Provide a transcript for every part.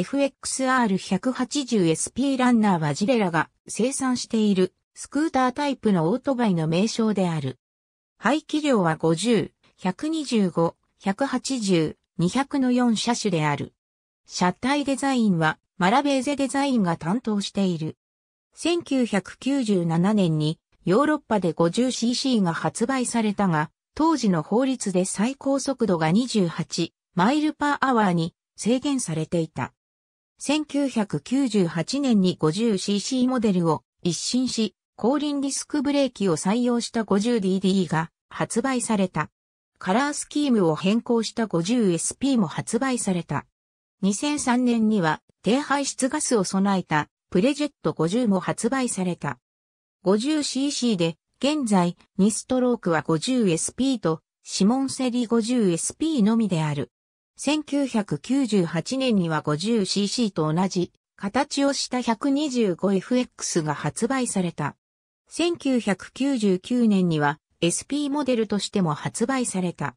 FXR180SP ランナーはジレラが生産しているスクータータイプのオートバイの名称である。排気量は50、125、180、200の4車種である。車体デザインはマラベーゼデザインが担当している。1997年にヨーロッパで 50cc が発売されたが、当時の法律で最高速度が28マイルパーアワーに制限されていた。1998年に 50cc モデルを一新し、後輪ディスクブレーキを採用した 50DD が発売された。カラースキームを変更した 50SP も発売された。2003年には低排出ガスを備えたプレジェット50も発売された。50cc で現在2ストロークは 50SP とシモンセリ 50SP のみである。1998年には 50cc と同じ形をした 125FX が発売された。1999年には SP モデルとしても発売された。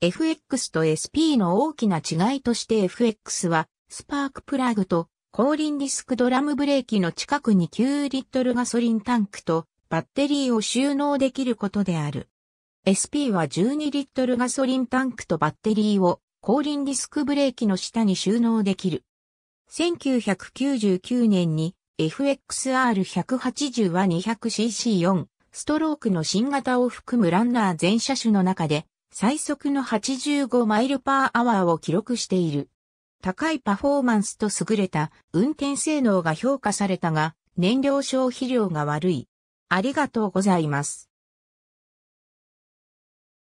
FX と SP の大きな違いとして FX はスパークプラグと後輪ディスクドラムブレーキの近くに9リットルガソリンタンクとバッテリーを収納できることである。SP は12リットルガソリンタンクとバッテリーを後輪ディスクブレーキの下に収納できる。1999年に FXR180 は 200cc4 ストロークの新型を含むランナー全車種の中で最速の85マイルパーアワーを記録している。高いパフォーマンスと優れた運転性能が評価されたが燃料消費量が悪い。ありがとうございます。